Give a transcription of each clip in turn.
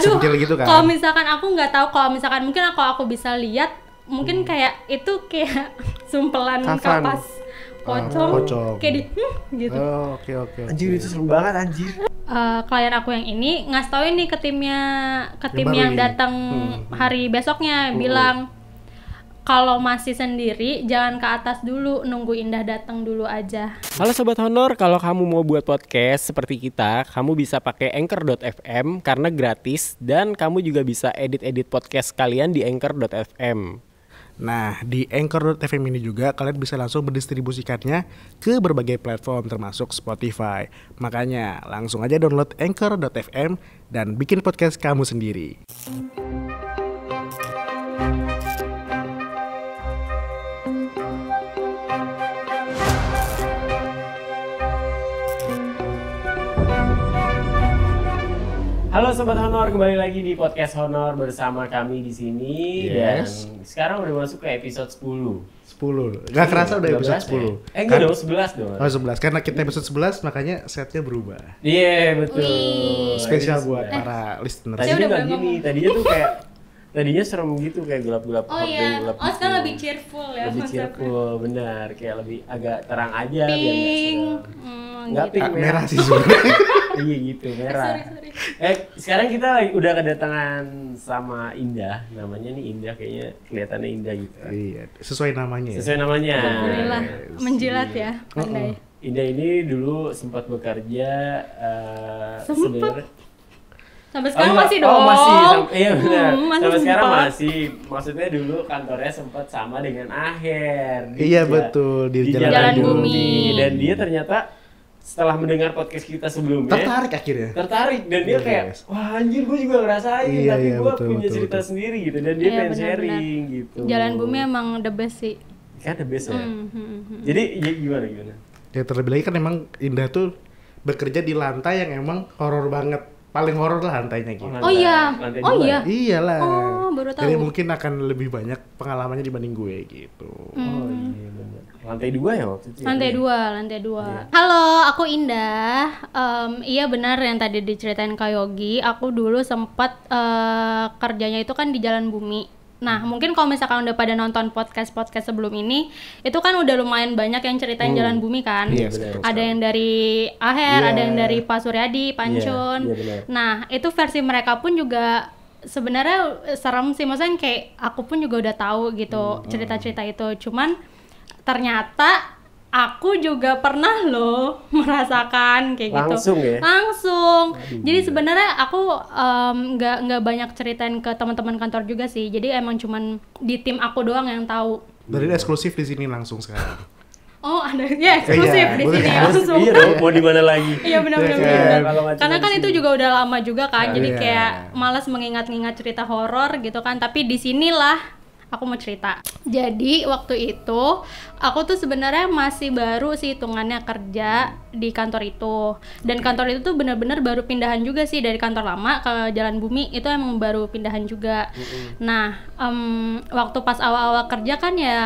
aduh gitu kan? kalau misalkan aku nggak tahu kalau misalkan mungkin aku aku bisa lihat mungkin hmm. kayak itu kayak sumpelan Kafan. kapas ah, pocong, uh, pocong. kayak di hmm, gitu oh, okay, okay, okay. anjir itu seru banget anjir uh, klien aku yang ini ngasih tahu ini ke timnya ke tim yang, yang datang hmm, hmm. hari besoknya hmm. bilang hmm kalau masih sendiri jangan ke atas dulu nunggu Indah datang dulu aja. Halo sobat Honor, kalau kamu mau buat podcast seperti kita, kamu bisa pakai anchor.fm karena gratis dan kamu juga bisa edit-edit podcast kalian di anchor.fm. Nah, di anchor.fm ini juga kalian bisa langsung mendistribusikannya ke berbagai platform termasuk Spotify. Makanya, langsung aja download anchor.fm dan bikin podcast kamu sendiri. Halo sobat Honor, kembali lagi di podcast Honor bersama kami di sini yes. dan sekarang udah masuk ke episode 10. 10. Gak kerasa udah episode 10. Ya? Eh enggak kan- dong, 11 dong. Oh, 11. Karena kita episode 11 makanya setnya berubah. Iya, yeah, betul. Wee. Spesial buat eh. para listener. Tadi udah gini, tadinya tuh kayak tadinya serem gitu kayak gelap-gelap oh, iya. Oh, gelap oh sekarang gitu. lebih cheerful ya lebih cheerful apa? benar kayak lebih agak terang aja pink. biar gak, serem mm, nggak gitu. pink merah, merah sih sebenernya iya gitu eh, merah eh, sorry, sorry. eh sekarang kita udah kedatangan sama Indah namanya nih Indah kayaknya kelihatannya Indah gitu iya sesuai namanya ya? sesuai namanya alhamdulillah yes. Iya, iya. menjilat ya oh, oh. pandai uh -uh. Indah ini dulu sempat bekerja uh, sempat Sampai oh, sekarang oh, masih dong. Oh, masih. Sam iya hmm, benar. Hmm, masih Sampai sempat. sekarang masih. Maksudnya dulu kantornya sempat sama dengan Aher. Iya betul di, di Jalan, Jalan Bumi. Bumi. Dan dia ternyata setelah mendengar podcast kita sebelumnya tertarik akhirnya tertarik dan dia yeah, kayak yes. wah anjir gue juga ngerasain iya, tapi iya, gue betul, punya betul, cerita betul. sendiri gitu dan dia iya, pengen bener, sharing bener. gitu jalan bumi emang the best sih kan the best ya mm, -hmm. jadi ya gimana gimana ya terlebih lagi kan emang Indah tuh bekerja di lantai yang emang horor banget paling horor lah lantainya gitu. Oh, iya. oh iya. oh iya. Iyalah. Oh, baru tahu. Jadi mungkin akan lebih banyak pengalamannya dibanding gue gitu. Hmm. Oh iya Lantai dua ya waktu itu. Ya? Lantai iya. dua, lantai dua. Yeah. Halo, aku Indah. Um, iya benar yang tadi diceritain kak Yogi Aku dulu sempat uh, kerjanya itu kan di Jalan Bumi. Nah, mungkin kalau misalkan udah pada nonton podcast-podcast sebelum ini, itu kan udah lumayan banyak yang ceritain hmm. jalan bumi kan. Iya, benar. Ada yang dari Aher, yeah. ada yang iya. dari Pak Suryadi, Pancun. Yeah, iya, iya, yeah, nah, itu versi mereka pun juga sebenarnya serem sih maksudnya kayak aku pun juga udah tahu gitu hmm, hmm. cerita-cerita hmm. itu. Cuman ternyata aku juga pernah loh merasakan kayak gitu. langsung gitu ya? langsung Aduh. jadi sebenarnya aku nggak um, nggak banyak ceritain ke teman-teman kantor juga sih jadi emang cuman di tim aku doang yang tahu berarti eksklusif di sini langsung sekarang Oh, ada ya eksklusif iya, di sini langsung. Iya, mau di mana lagi? Iya benar-benar. Ya, iya. Karena kan itu juga udah lama juga kan, iya. jadi ya. kayak malas mengingat-ingat cerita horor gitu kan. Tapi di sinilah aku mau cerita. Jadi waktu itu aku tuh sebenarnya masih baru sih hitungannya kerja di kantor itu. Dan kantor itu tuh bener-bener baru pindahan juga sih dari kantor lama ke Jalan Bumi itu emang baru pindahan juga. Nah, um, waktu pas awal-awal kerja kan ya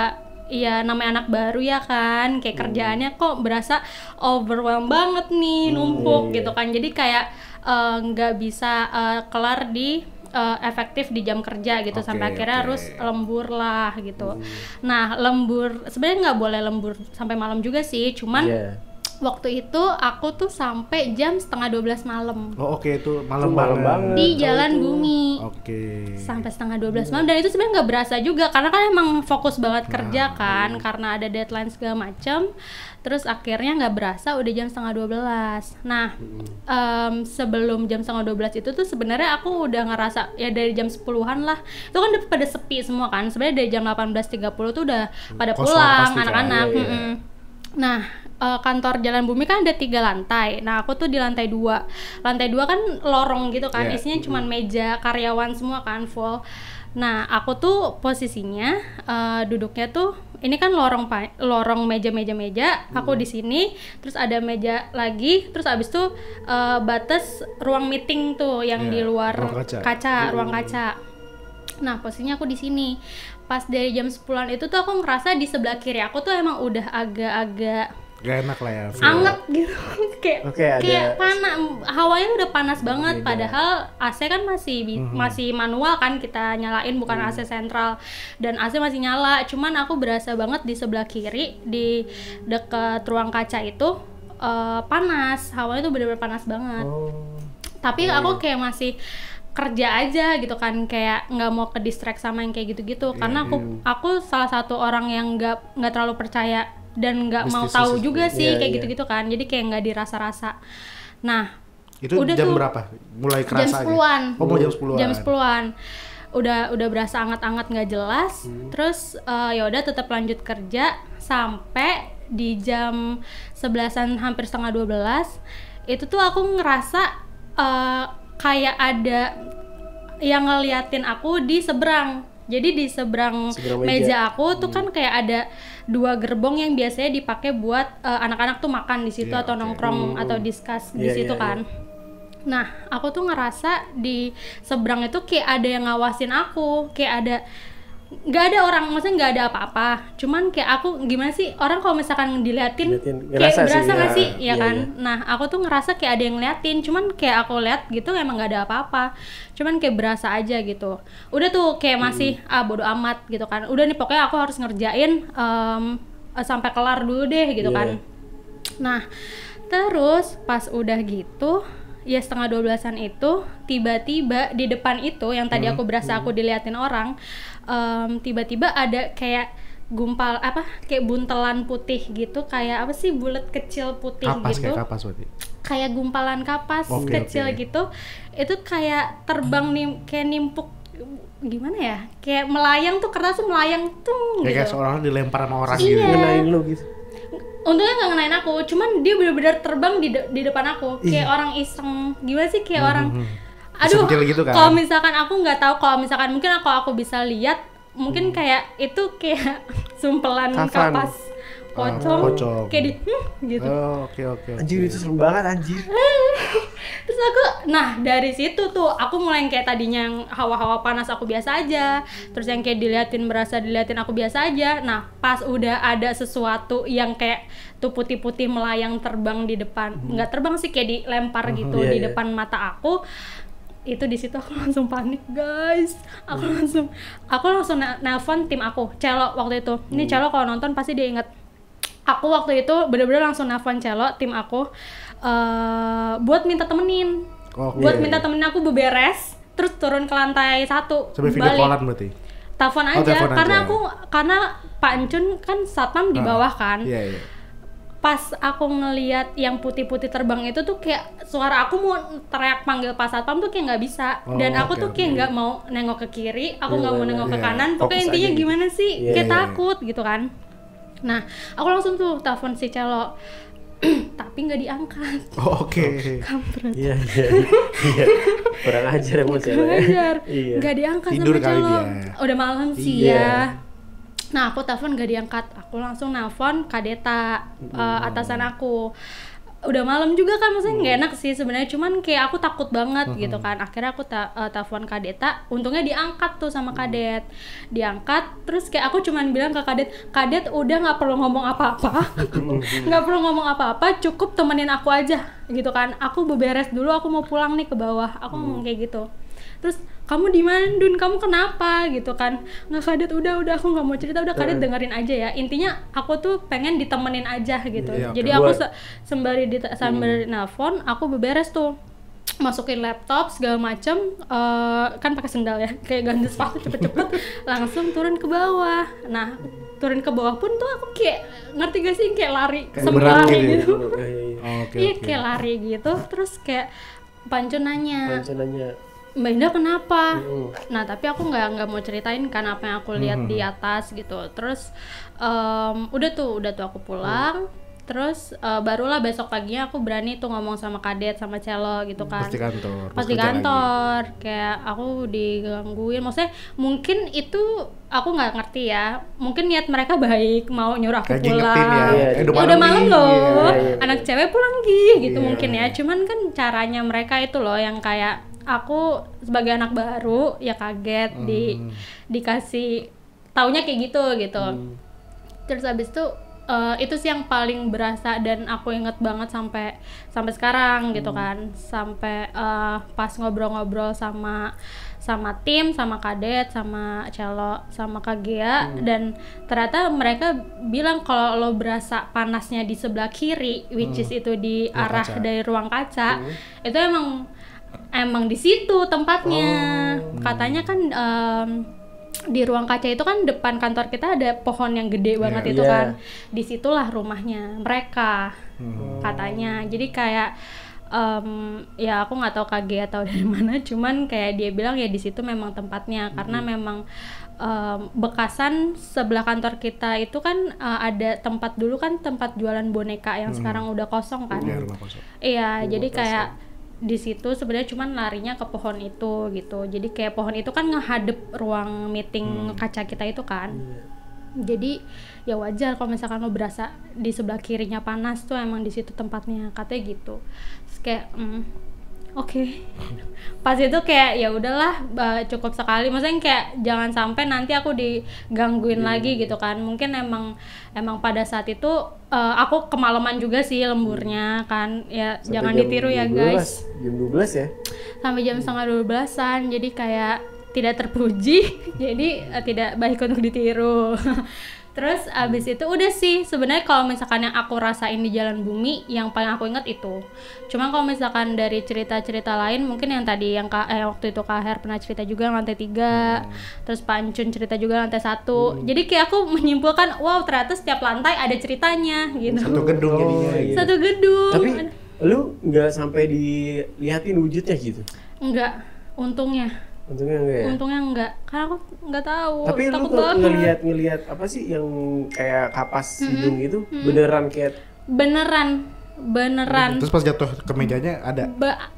Iya namanya anak baru ya kan kayak mm. kerjaannya kok berasa overwhelm banget nih numpuk mm, iya, gitu iya. kan jadi kayak eh, nggak uh, bisa uh, kelar di uh, efektif di jam kerja gitu okay, sampai akhirnya okay. harus lembur lah gitu. Uh. Nah lembur sebenarnya nggak boleh lembur sampai malam juga sih, cuman yeah waktu itu aku tuh sampai jam setengah 12 malam. Oh oke okay. itu malam malam banget. Di Jalan Bumi. Oke. Okay. Sampai setengah 12 malam dan itu sebenarnya nggak berasa juga karena kan emang fokus banget nah, kerja kan iya. karena ada deadline segala macam. Terus akhirnya nggak berasa udah jam setengah 12. Nah um, sebelum jam setengah 12 itu tuh sebenarnya aku udah ngerasa ya dari jam 10-an lah itu kan udah pada sepi semua kan sebenarnya dari jam 18.30 tuh udah hmm. pada Kosong, pulang kan, anak-anak. Iya, iya. Nah uh, kantor Jalan Bumi kan ada tiga lantai. Nah aku tuh di lantai dua. Lantai dua kan lorong gitu kan, yeah. isinya cuma meja karyawan semua kan full. Nah aku tuh posisinya uh, duduknya tuh ini kan lorong lorong meja-meja meja. Aku di sini, terus ada meja lagi, terus abis tuh uh, batas ruang meeting tuh yang yeah. di iya, luar ruang kaca, kaca ruang kaca. Nah, posisinya aku di sini. Pas dari jam 10 itu tuh aku ngerasa di sebelah kiri aku tuh emang udah agak-agak gak enak lah ya anget gitu kayak okay, ada... panas hawanya udah panas banget padahal AC kan masih mm-hmm. masih manual kan kita nyalain bukan mm. AC sentral dan AC masih nyala cuman aku berasa banget di sebelah kiri di deket ruang kaca itu uh, panas hawanya tuh bener-bener panas banget oh. tapi yeah. Oh. aku kayak masih kerja aja gitu kan kayak nggak mau ke distract sama yang kayak gitu-gitu yeah, karena aku yeah. aku salah satu orang yang nggak nggak terlalu percaya dan nggak mau tahu juga sih yeah, kayak iya. gitu-gitu kan jadi kayak nggak dirasa-rasa nah itu udah jam tuh, berapa mulai kerasa jam sepuluhan. an oh mau jam sepuluhan? jam 10 udah udah berasa anget-anget nggak jelas hmm. terus uh, ya udah tetap lanjut kerja sampai di jam sebelasan hampir setengah dua belas. itu tuh aku ngerasa uh, kayak ada yang ngeliatin aku di seberang jadi di seberang, meja. meja aku tuh hmm. kan kayak ada dua gerbong yang biasanya dipakai buat anak eh, anak-anak tuh makan di situ yeah, atau okay. nongkrong hmm. hmm atau hmm. discuss yeah, di iya, situ yeah, iya. kan. Yeah. Nah, aku tuh ngerasa di seberang itu kayak ada yang ngawasin aku, kayak ada nggak ada orang maksudnya nggak ada apa-apa cuman kayak aku gimana sih orang kalau misalkan diliatin, diliatin kayak berasa nggak sih, gak ya, sih? ya iya, kan iya. nah aku tuh ngerasa kayak ada yang ngeliatin cuman kayak aku lihat gitu emang nggak ada apa-apa cuman kayak berasa aja gitu udah tuh kayak masih hmm. ah bodoh amat gitu kan udah nih pokoknya aku harus ngerjain um, sampai kelar dulu deh gitu yeah. kan nah terus pas udah gitu ya setengah dua belasan itu tiba-tiba di depan itu yang tadi hmm. aku berasa aku hmm. diliatin orang um, tiba-tiba ada kayak gumpal apa kayak buntelan putih gitu kayak apa sih bulat kecil putih kapas, gitu kayak kapas berarti kayak gumpalan kapas okay, kecil okay. gitu itu kayak terbang nih kayak nimpuk gimana ya kayak melayang tuh kertas tuh melayang tuh kayak gitu. kayak seorang dilempar sama orang iya. gitu lu gitu untungnya nggak ngenain aku cuman dia bener-bener terbang di, de di depan aku kayak Ih. orang iseng gimana sih kayak hmm, orang hmm, hmm. aduh gitu kan? kalau misalkan aku nggak tahu kalau misalkan mungkin aku aku bisa lihat mungkin hmm. kayak itu kayak sumpelan kapas pocong, uh, pocong. kayak di hm, gitu oh, oke okay, oke okay, anjir itu seru banget anjir terus aku nah dari situ tuh aku mulai yang kayak tadinya yang hawa-hawa panas aku biasa aja terus yang kayak diliatin berasa diliatin aku biasa aja nah pas udah ada sesuatu yang kayak tuh putih-putih melayang terbang di depan hmm. nggak terbang sih kayak dilempar hmm, gitu iya, di iya. depan mata aku itu di situ aku langsung panik guys aku hmm. langsung aku langsung nelfon tim aku celo waktu itu ini hmm. celo kalau nonton pasti dia inget aku waktu itu bener-bener langsung nelfon Celo tim aku uh, buat minta temenin oh, buat iya, minta iya. temenin aku beberes terus turun ke lantai satu sampai video callan berarti telepon oh, aja oh, karena ya. aku karena Pak Encun kan satpam di ah, bawah kan iya, iya. pas aku ngeliat yang putih-putih terbang itu tuh kayak suara aku mau teriak panggil Pak Satpam tuh kayak nggak bisa oh, dan aku okay, tuh kayak nggak okay. mau nengok ke kiri aku nggak yeah, mau nengok yeah, ke iya. kanan pokoknya intinya aja. Gitu. gimana sih yeah, kayak yeah, iya. takut yeah. gitu kan Nah, aku langsung tuh telepon si Celo. tapi nggak diangkat. Oh, Oke. Okay. Iya, iya. Iya. Kurang ajar emang Kurang ya. ajar. Iya. nggak diangkat Tidur sama Celo. Dia. Udah malam sih iya. ya. Nah, aku telepon nggak diangkat. Aku langsung nelpon Kadeta eh, hmm. uh, atasan aku udah malam juga kan maksudnya nggak hmm. enak sih sebenarnya cuman kayak aku takut banget hmm. gitu kan akhirnya aku ta uh, telepon kadeta untungnya diangkat tuh sama kadet hmm. diangkat terus kayak aku cuman bilang ke kadet kadet udah nggak perlu ngomong apa-apa hmm. nggak perlu ngomong apa-apa cukup temenin aku aja gitu kan aku beberes dulu aku mau pulang nih ke bawah aku hmm. ngomong kayak gitu terus kamu di mana kamu kenapa gitu kan nggak kadet udah udah aku nggak mau cerita udah kadet hmm. Eh. dengerin aja ya intinya aku tuh pengen ditemenin aja gitu yeah, iya, jadi aku se sembari di sembari hmm. nelfon aku beberes tuh masukin laptop segala macem uh, kan pakai sendal ya kayak ganti sepatu cepet-cepet langsung turun ke bawah nah turun ke bawah pun tuh aku kayak ngerti gak sih kayak lari sembari gitu, ya? gitu. Oh, iya, iya, iya. oh, okay, okay. kayak lari gitu terus kayak Pancu Mbak Indah kenapa? Uh. Nah tapi aku nggak nggak mau ceritain karena apa yang aku lihat hmm. di atas gitu. Terus um, udah tuh udah tuh aku pulang. Uh. Terus uh, barulah besok paginya aku berani tuh ngomong sama kadet sama celo gitu kan. Pasti kantor. Pasti kantor. Lagi. Kayak aku digangguin. Maksudnya mungkin itu aku nggak ngerti ya. Mungkin niat mereka baik mau nyuruh aku Kayak pulang. Ya, ya, ya udah, udah malam loh. Ya, ya, ya. Anak cewek pulang gitu ya. mungkin ya. Cuman kan caranya mereka itu loh yang kayak aku sebagai anak baru ya kaget hmm. di dikasih taunya kayak gitu gitu hmm. terus abis itu uh, itu sih yang paling berasa dan aku inget banget sampai sampai sekarang gitu hmm. gitu kan sampai uh, pas ngobrol-ngobrol sama sama tim sama kadet sama celo sama kagea hmm. dan ternyata mereka bilang kalau lo berasa panasnya di sebelah kiri which hmm. is itu di arah kaca. dari ruang kaca hmm. itu emang emang di situ tempatnya oh. katanya kan um, di ruang kaca itu kan depan kantor kita ada pohon yang gede banget yeah, itu yeah. kan iya. disitulah rumahnya mereka hmm. katanya jadi kayak um, ya aku nggak tahu kaget atau dari mana cuman kayak dia bilang ya di situ memang tempatnya hmm. karena memang um, bekasan sebelah kantor kita itu kan uh, ada tempat dulu kan tempat jualan boneka yang hmm. sekarang udah kosong kan iya yeah, iya, jadi kosong. kayak di situ sebenarnya cuman larinya ke pohon itu gitu jadi kayak pohon itu kan ngehadep ruang meeting hmm. kaca kita itu kan yeah. jadi ya wajar kalau misalkan lo berasa di sebelah kirinya panas tuh emang di situ tempatnya katanya gitu Terus kayak mm, Oke. Okay. Pas itu kayak ya udahlah cukup sekali. Maksudnya kayak jangan sampai nanti aku digangguin yeah. lagi gitu kan. Mungkin emang emang pada saat itu uh, aku kemalaman juga sih lemburnya hmm. kan. Ya Sampai jangan ditiru 12, ya guys. Jam 12 ya. Sampai jam setengah dua belasan, Jadi kayak tidak terpuji. jadi uh, tidak baik untuk ditiru. Terus abis itu udah sih sebenarnya kalau misalkan yang aku rasain di Jalan Bumi yang paling aku inget itu. Cuman kalau misalkan dari cerita-cerita lain mungkin yang tadi yang Kak, eh, waktu itu Kak Her pernah cerita juga lantai tiga, hmm. terus Pancun cerita juga lantai satu. Hmm. Jadi kayak aku menyimpulkan wow ternyata setiap lantai ada ceritanya gitu. Satu gedung oh, jadinya. Oh, gitu. Satu gedung. Tapi lu nggak sampai dilihatin wujudnya gitu? Nggak, untungnya untungnya enggak ya? untungnya enggak karena aku nggak tahu tapi lu tuh ngelihat ngelihat apa sih yang kayak kapas mm -hmm. hidung gitu mm -hmm. beneran kayak beneran iya, beneran terus pas jatuh ke mejanya ada ba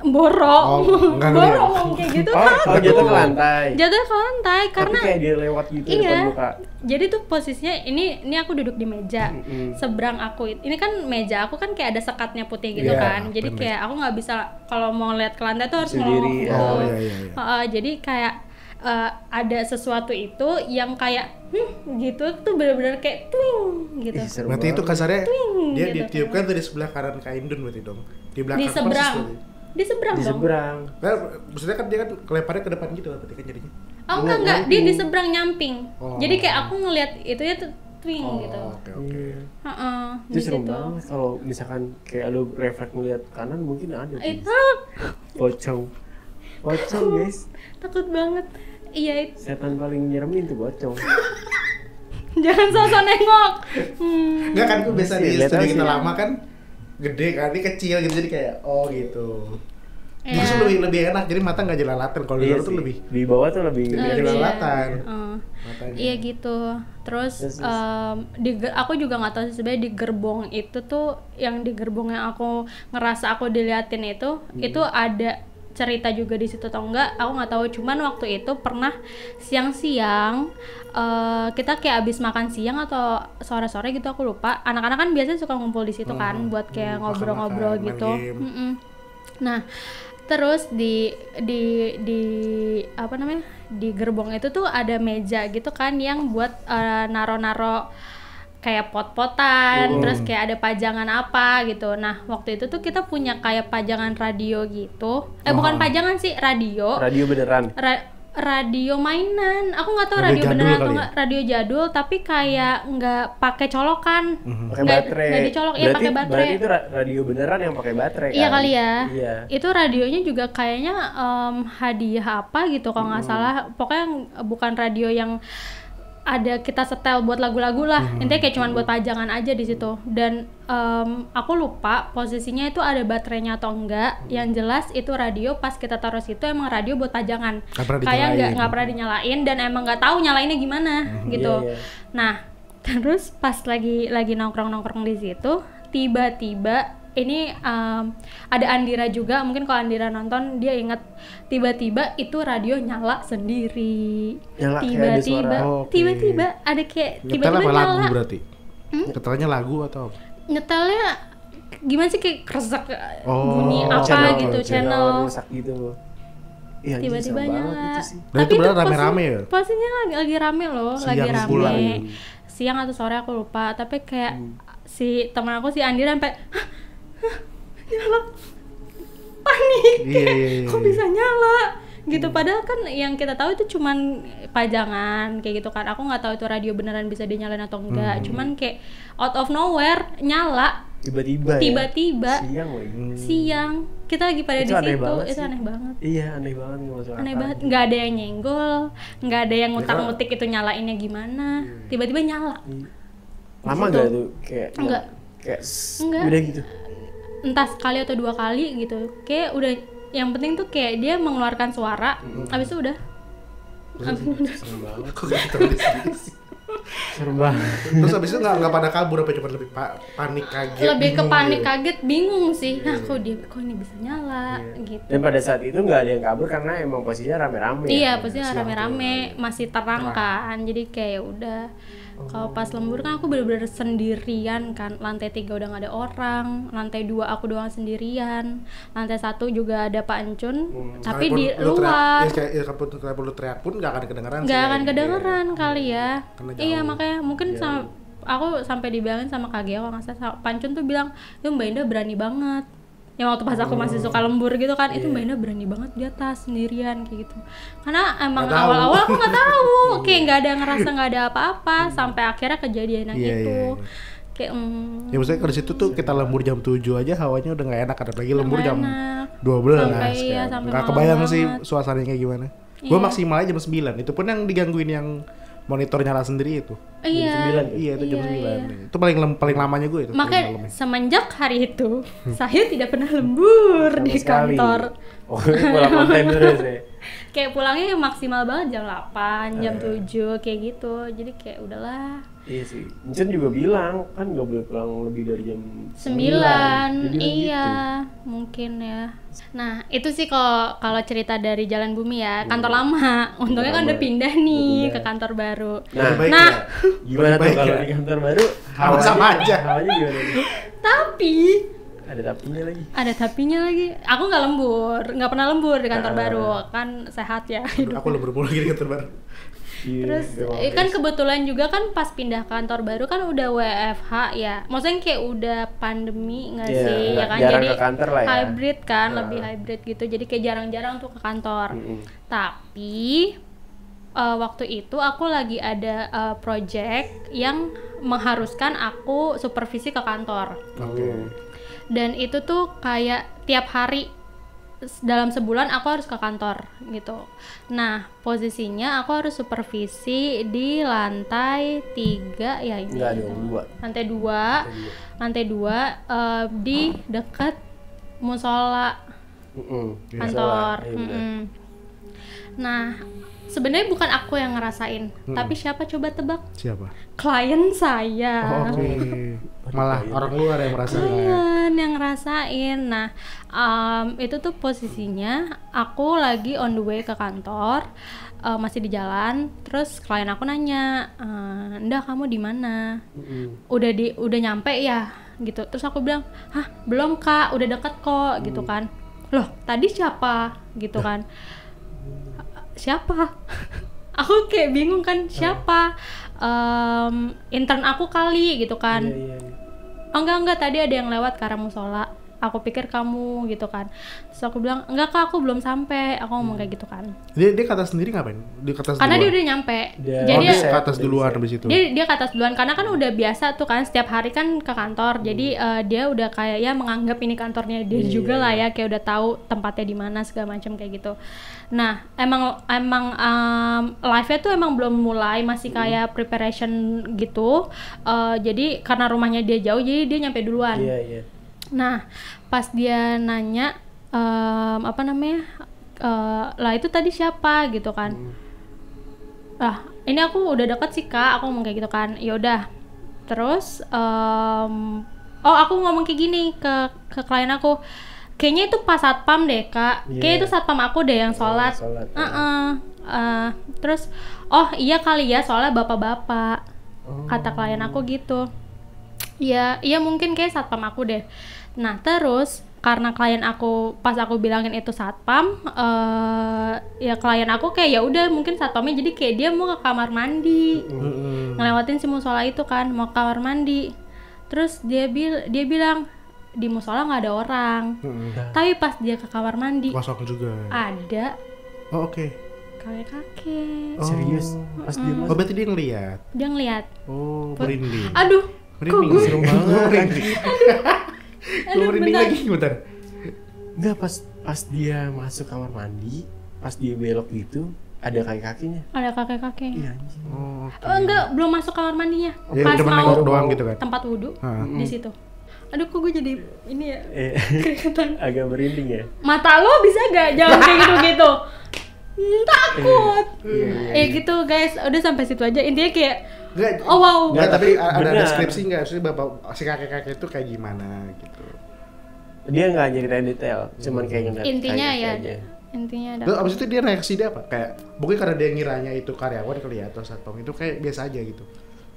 borok, oh, borok kayak gitu oh, kan oh, jatuh ke lantai jatuh ke lantai karena kayak dia lewat gitu iya muka. jadi tuh posisinya ini ini aku duduk di meja mm -hmm. seberang aku ini kan meja aku kan kayak ada sekatnya putih gitu yeah, kan jadi bener. kayak aku nggak bisa kalau mau lihat ke lantai tuh harus ngomong ya. gitu oh, iya, iya, iya. Uh, jadi kayak uh, ada sesuatu itu yang kayak hmm, gitu tuh benar-benar kayak twing gitu. berarti itu kasarnya twing, dia gitu. ditiupkan dari sebelah kanan kain dun berarti dong. Di belakang di seberang. Persis, di seberang di dong. seberang. Nah, maksudnya kan dia kan kelemparnya ke depan gitu berarti kan jadinya. Oh enggak enggak, dia di seberang nyamping. Oh. Jadi kayak aku ngelihat itu ya twing oh, gitu. Oke oke. Iya. Heeh. Itu serem banget kalau misalkan kayak lu refleks ngelihat kanan mungkin ada. Itu eh, ah! pocong. Pocong, guys. Takut banget. Iya itu. Setan paling nyeremin itu pocong. Jangan sosok nengok. Hmm. Enggak kan gue biasa iya di studio kita lama kan gede kan ini kecil gitu jadi kayak oh gitu yeah. Iya. justru lebih lebih enak jadi mata nggak jelalatan kalau yeah, di iya luar tuh lebih di bawah tuh lebih nggak oh, iya. jelalatan uh, iya gitu terus yes, yes. Um, di aku juga nggak tahu sih sebenarnya di gerbong itu tuh yang di gerbong yang aku ngerasa aku diliatin itu hmm. itu ada cerita juga di situ atau enggak aku nggak tahu cuman waktu itu pernah siang-siang uh, kita kayak abis makan siang atau sore-sore gitu aku lupa anak-anak kan biasanya suka ngumpul di situ kan, hmm, kan buat kayak hmm, ngobrol-ngobrol gitu mm -mm. nah terus di di di apa namanya di gerbong itu tuh ada meja gitu kan yang buat eh, naro-naro uh, kayak pot-potan, hmm. terus kayak ada pajangan apa gitu. Nah, waktu itu tuh kita punya kayak pajangan radio gitu. Eh, Wah. bukan pajangan sih, radio. Radio beneran. Ra radio mainan. Aku nggak tahu radio, radio beneran atau enggak, ya? radio jadul, tapi kayak nggak pakai colokan. Mhm. Pakai baterai. Nggak dicolok, iya pakai baterai. Berarti itu radio beneran yang pakai baterai Iya kan? kali ya. Iya. Itu radionya juga kayaknya um, hadiah apa gitu kalau nggak hmm. salah. Pokoknya bukan radio yang ada kita setel buat lagu-lagu lah hmm. intinya kayak cuman buat pajangan aja di situ dan um, aku lupa posisinya itu ada baterainya atau enggak hmm. yang jelas itu radio pas kita taruh situ emang radio buat pajangan kayak nggak nggak pernah dinyalain dan emang nggak tahu nyalainnya gimana hmm. gitu yeah, yeah. nah terus pas lagi lagi nongkrong nongkrong di situ tiba-tiba ini um, ada Andira juga mungkin kalau Andira nonton dia ingat tiba-tiba itu radio nyala sendiri tiba-tiba oh, tiba-tiba ada kayak tiba-tiba nyala lagu berarti hmm? Ketelnya lagu atau apa? nyetelnya gimana sih kayak kerzak oh, bunyi apa channel, gitu channel, channel rusak gitu Iya, tiba-tiba nyala. Itu Tapi itu benar rame-rame ya? Pastinya lagi, lagi rame loh, Siang lagi rame. Pulang. Siang atau sore aku lupa, tapi kayak hmm. si teman aku si Andira sampai Hah, nyala panik iya, iya, iya, kok iya. bisa nyala gitu padahal kan yang kita tahu itu cuman pajangan kayak gitu kan aku nggak tahu itu radio beneran bisa dinyalain atau enggak hmm. cuman kayak out of nowhere nyala tiba-tiba ya? tiba-tiba ya? siang hmm. siang kita lagi pada di situ itu sih. aneh banget iya aneh banget nggak aneh banget nggak ada yang nyenggol nggak ada yang ngutak-ngutik itu nyalainnya gimana iya, iya. tiba-tiba nyala lama nggak tuh kayak nggak kayak enggak udah gitu entah sekali atau dua kali gitu kayak udah yang penting tuh kayak dia mengeluarkan suara hmm. abis itu udah gitu. serem banget terus abis itu nggak nggak pada kabur apa cuma lebih pa panik kaget lebih ke panik gitu. kaget bingung sih yeah. Iya. nah kok dia kok ini bisa nyala yeah. gitu dan pada saat itu nggak ada yang kabur karena emang posisinya rame-rame iya ya, posisinya rame-rame masih terang, terang kan jadi kayak ya udah kalau pas lembur kan aku bener-bener sendirian kan. Lantai tiga udah gak ada orang, lantai dua aku doang sendirian, lantai satu juga ada Pak Encun, hmm, tapi di lu luar. Ya, teriak, ya, lu teriak pun nggak akan kedengeran. Nggak akan kedengeran ya. kali ya. Iya makanya mungkin ya. sama aku sampai dibilangin sama Kak kalau nggak salah Pancun tuh bilang, itu Mbak Indah berani banget." yang waktu pas aku masih suka oh, lembur gitu kan itu iya. mbak Ina berani banget di atas sendirian kayak gitu karena emang awal-awal aku nggak tahu kayak nggak ada ngerasa nggak ada apa-apa sampai akhirnya kejadian yang iya, itu iya. kayak mm, ya maksudnya kalau situ tuh kita lembur jam 7 aja hawanya udah nggak enak ada lagi lembur jam dua belas kan. nggak kebayang sih suasananya kayak gimana iya. gue maksimal jam 9 itu pun yang digangguin yang monitor nyala sendiri itu. Iya. Jam 9, ya? iya, itu jam iya, 9. Iya. iya. Itu paling lem, paling lamanya gue itu. Makanya semenjak hari itu saya tidak pernah lembur Sama di sekali. kantor. Oh, pulang konten terus ya, Kayak pulangnya maksimal banget jam 8, jam uh. 7 kayak gitu. Jadi kayak udahlah Iya sih. Encen juga bilang kan nggak boleh pulang lebih dari jam sembilan. Kan gitu. Iya, gitu. mungkin ya. Nah, itu sih kalau kalau cerita dari Jalan Bumi ya, iya. kantor lama. Untungnya kan udah pindah nih pindah. ke kantor baru. Nah, nah, nah ya. gimana tuh kalau di kantor baru? Hal sama aja. Hawanya gimana? Tapi ada tapinya lagi ada tapinya lagi aku nggak lembur nggak pernah lembur di kantor nah, baru kan sehat ya aku lembur mulu di kantor baru Iya, terus ya kan kebetulan juga kan pas pindah kantor baru kan udah WFH ya maksudnya kayak udah pandemi nggak yeah, sih ya kan jadi lah ya. hybrid kan nah. lebih hybrid gitu jadi kayak jarang-jarang tuh ke kantor mm -hmm. tapi uh, waktu itu aku lagi ada uh, project yang mengharuskan aku supervisi ke kantor okay. dan itu tuh kayak tiap hari dalam sebulan aku harus ke kantor gitu. Nah, posisinya aku harus supervisi di lantai 3 ya ini. Enggak, iya, gitu. dua. Lantai 2. Lantai 2 uh, eh, di dekat musala. Mm -mm, kantor. Musola. Iya, mm -mm. Nah, sebenarnya bukan aku yang ngerasain, hmm. tapi siapa coba tebak? Siapa? Klien saya. Oh, Oke. Okay. Malah orang luar yang ngerasain. Klien yang ngerasain. Nah, um, itu tuh posisinya aku lagi on the way ke kantor, uh, masih di jalan. Terus klien aku nanya, eh, ndak kamu di mana? Udah di udah nyampe ya?" gitu. Terus aku bilang, "Hah, belum, Kak. Udah deket kok." hmm. gitu mm. kan. Loh, tadi siapa? gitu nah. kan siapa aku kayak bingung kan oh. siapa um, intern aku kali gitu kan yeah, iya, iya. oh enggak enggak tadi ada yang lewat ke arah musola aku pikir kamu gitu kan terus aku bilang enggak kak aku belum sampai aku ngomong hmm. kayak gitu kan dia dia kata sendiri ngapain dia kata karena duluan. dia udah nyampe yeah. jadi oh, dia atas duluan habis itu dia dia ke atas duluan karena kan udah biasa tuh kan setiap hari kan ke kantor hmm. jadi uh, dia udah kayak ya menganggap ini kantornya dia yeah. Iya, juga lah iya. ya kayak udah tahu tempatnya di mana segala macam kayak gitu nah emang emang um, live-nya tuh emang belum mulai masih hmm. kayak hmm. preparation gitu uh, jadi karena rumahnya dia jauh jadi dia nyampe duluan yeah, yeah Nah, pas dia nanya um, apa namanya? Uh, lah itu tadi siapa gitu kan. Hmm. ini aku udah deket sih Kak, aku ngomong kayak gitu kan. Ya udah. Terus um, oh aku ngomong kayak gini ke ke klien aku. Kayaknya itu pas satpam deh, Kak. Yeah. Kayaknya itu satpam aku deh yang oh, sholat. Yeah, sholat uh -uh. Uh, terus oh iya kali ya soalnya bapak-bapak. Oh. Kata klien aku gitu. Iya, iya mungkin kayak satpam aku deh. Nah, terus karena klien aku pas aku bilangin itu satpam uh, ya klien aku kayak ya udah mungkin satpamnya jadi kayak dia mau ke kamar mandi mm. ngelewatin si musola itu kan mau ke kamar mandi terus dia bil dia bilang di musola nggak ada orang mm. tapi pas dia ke kamar mandi masuk juga ya? ada oh oke okay. kakek kakek oh. serius pas mm. dia oh berarti dia ngeliat dia ngeliat oh berinding aduh Merinding, kok gue seru banget gue bentar. lagi bentar Enggak pas pas dia masuk kamar mandi pas dia belok gitu ada kakek kakinya ada kakek kakek. iya oh, okay. oh, enggak belum masuk kamar mandinya ya, pas mau doang gitu kan tempat wudhu hmm. di situ aduh kok gue jadi ini ya eh, agak merinding ya mata lo bisa gak jangan kayak gitu gitu takut yeah. ya iya, iya, eh, iya. gitu guys udah sampai situ aja intinya kayak gak, oh wow Gak, tapi ada deskripsi nggak sih bapak si kakek kakek itu kayak gimana gitu dia nggak nyeritain detail cuman kayak intinya ya aja. intinya ada terus abis itu dia reaksi dia apa kayak mungkin karena dia ngiranya itu karyawan kali ya, atau satpam itu kayak biasa aja gitu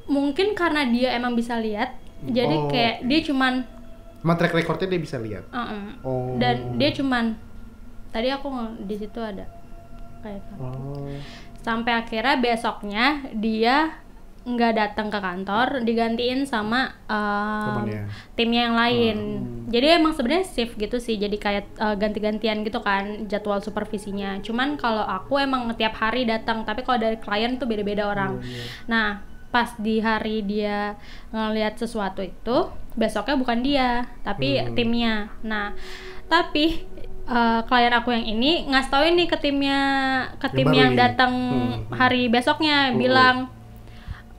mungkin karena dia emang bisa lihat jadi oh. kayak dia cuman Cuma track recordnya dia bisa lihat. Uh -uh. Oh. Dan dia cuman tadi aku di situ ada kayak gitu. Oh. Sampai akhirnya besoknya dia nggak datang ke kantor digantiin sama um, timnya yang lain hmm. jadi emang sebenarnya shift gitu sih jadi kayak uh, ganti-gantian gitu kan jadwal supervisinya cuman kalau aku emang tiap hari datang tapi kalau dari klien tuh beda-beda orang hmm. nah pas di hari dia ngelihat sesuatu itu besoknya bukan dia tapi hmm. timnya nah tapi Eh, klien aku yang ini ngasih tau ini ke timnya ke tim yang, yang datang hmm. hmm, hmm. hari besoknya hmm, hmm. bilang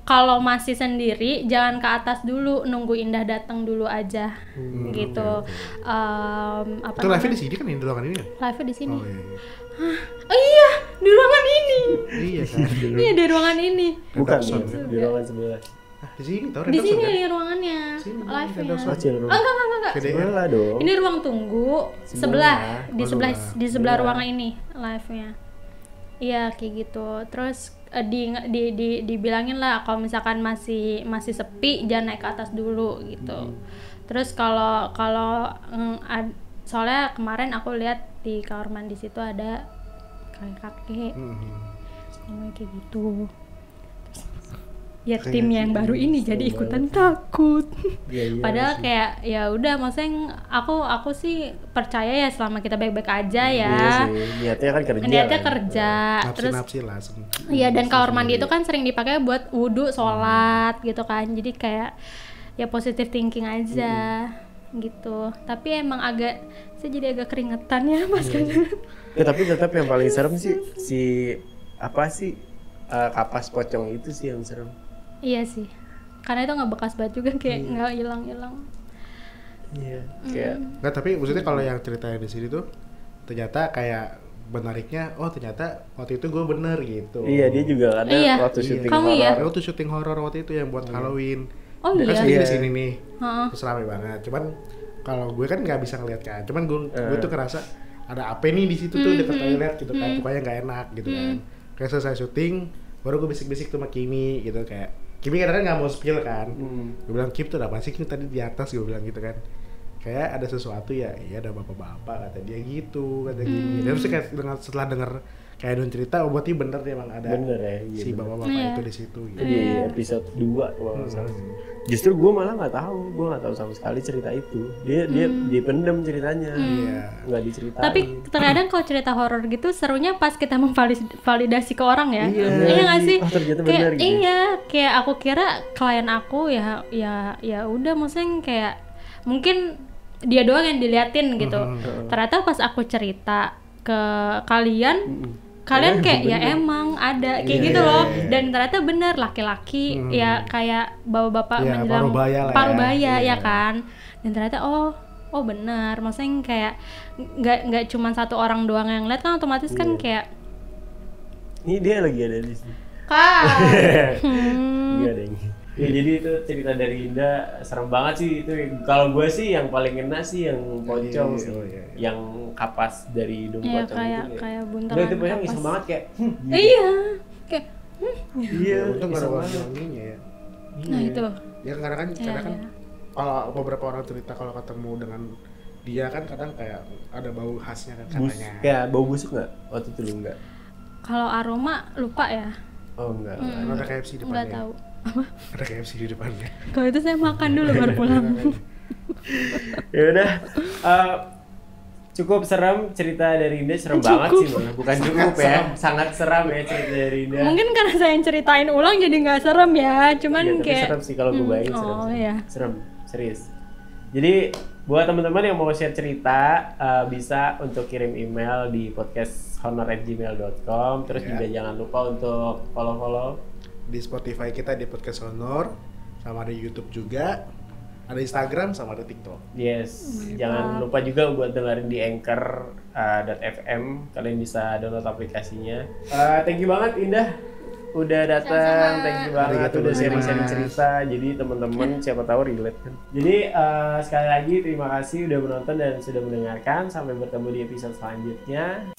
kalau masih sendiri jangan ke atas dulu nunggu Indah datang dulu aja hmm, gitu okay, Um, apa itu live di sini kan di ruangan ini ya? live di sini oh, iya, iya, Hah, oh, iya di ruangan ini iya, iya kan iya di ruangan ini bukan, bukan. di ruangan sebelah Ah, di sini tahu ya? di sini ya? ruangannya live nya oh, oh, enggak enggak enggak ya? sebelah dong ini ruang tunggu sebelah, sebelah. di oh, sebelah di sebelah iya. ruangan ini live nya iya kayak gitu terus eh, di, di, di dibilangin lah kalau misalkan masih masih sepi jangan naik ke atas dulu gitu. Hmm. Terus kalau kalau mm, soalnya kemarin aku lihat di kamar mandi situ ada kakek-kakek. Hmm. Kayak gitu ya tim yang baru ini jadi ikutan banget. takut. Ya, iya, Padahal sih. kayak ya udah maksudnya aku aku sih percaya ya selama kita baik-baik aja iya ya. Iya sih. Niatnya kan kerja. Niatnya kan. kerja. Napsi, Terus napsi lah. Iya dan kamar mandi itu kan sering dipakai buat wudhu, hmm. sholat hmm. gitu kan. Jadi kayak ya positive thinking aja hmm, hmm. gitu. Tapi emang agak saya jadi agak keringetan ya iya, mas hmm. Ya tapi tetap yang paling serem sih si apa sih uh, kapas pocong itu sih yang serem iya sih karena itu nggak bekas banget juga kayak iya. nggak yeah. hilang-hilang iya yeah. kayak nggak tapi maksudnya kalau yang ceritanya di sini tuh ternyata kayak menariknya oh ternyata waktu itu gue bener gitu iya dia juga ada iya. waktu iya. syuting Kamu horror iya? waktu syuting horor waktu itu yang buat iya. Halloween oh dia iya kan iya. di sini nih uh terus banget cuman kalau gue kan nggak bisa ngeliat kan cuman gue uh. gue tuh kerasa ada apa nih di situ tuh mm-hmm. deket toilet gitu kan mm-hmm. pokoknya nggak enak gitu mm kan kayak selesai syuting baru gue bisik-bisik tuh sama Kimi gitu kayak Kimi kadang nggak mau spill kan hmm. gue bilang Kim tuh apa sih Kim tadi di atas gue bilang gitu kan kayak ada sesuatu ya iya ada bapak-bapak kata dia gitu kata gini hmm. dan terus kayak setelah denger kayak Don cerita oh berarti bener dia emang ada bener ya, iya, si bapak-bapak iya. itu di situ gitu. di iya. episode dua, kalau hmm. salah justru gue malah nggak tahu gue nggak tahu sama sekali cerita itu dia hmm. dia dipendem ceritanya nggak hmm. Iya. nggak diceritain tapi terkadang kalau cerita horor gitu serunya pas kita memvalidasi ke orang ya iya iya nggak iya. sih oh, ternyata kayak, bener, gitu. Ya. iya kayak aku kira klien aku ya ya ya udah maksudnya kayak mungkin dia doang yang diliatin gitu hmm. ternyata pas aku cerita ke kalian uh -huh kalian iya, kayak ya emang ada kayak yeah, gitu yeah, loh yeah. dan ternyata bener laki-laki hmm. ya kayak bapak-bapak yeah, menjelang parubaya, ya. parubaya ya. Yeah. ya kan dan ternyata oh oh bener maksudnya kayak nggak nggak cuma satu orang doang yang lihat kan otomatis yeah. kan iya. kayak ini dia lagi ada di sini kak hmm. ada yang Ya, jadi itu cerita dari Inda serem banget sih itu. Kalau gue sih yang paling kena sih yang pocong ya, ya, sih. ya, iya, Yang kapas dari hidung ya, pocong kayak, itu. Kayak buntelan. Nah, itu banyak iseng banget kayak. Hm, Iya. Kayak hmm. Iya, itu iya, nggak ada wanginya ya. Nah, iya. itu. Ya karena kan karena kan kalau beberapa orang cerita kalau ketemu dengan dia kan kadang kayak ada bau khasnya kan katanya. Kayak bau busuk nggak waktu itu lu nggak? Kalau aroma lupa ya. Oh enggak. Hmm. Ada KFC depannya. Enggak ya? tahu. Ya? apa? Ada KFC di depannya. Kalau itu saya makan dulu baru pulang. ya udah. Uh, cukup serem cerita dari Indah serem cukup. banget sih bang. bukan sangat cukup ya serem. sangat seram ya cerita dari Indah mungkin karena saya yang ceritain ulang jadi nggak serem ya cuman ya, kayak serem sih kalau gue hmm, bayangin serem oh, serem. Iya. serem serius jadi buat teman-teman yang mau share cerita uh, bisa untuk kirim email di podcast honor@gmail.com terus yeah. juga jangan lupa untuk follow follow di Spotify kita di podcast Honor sama di YouTube juga ada Instagram sama ada TikTok. Yes, oh jangan lupa juga buat dengerin di anchor Uh, Kalian bisa download aplikasinya. Uh, thank you banget Indah udah datang, thank you banget udah sharing-sharing cerita. Jadi teman-teman iya. siapa tahu relate kan. Jadi uh, sekali lagi terima kasih udah menonton dan sudah mendengarkan. Sampai bertemu di episode selanjutnya.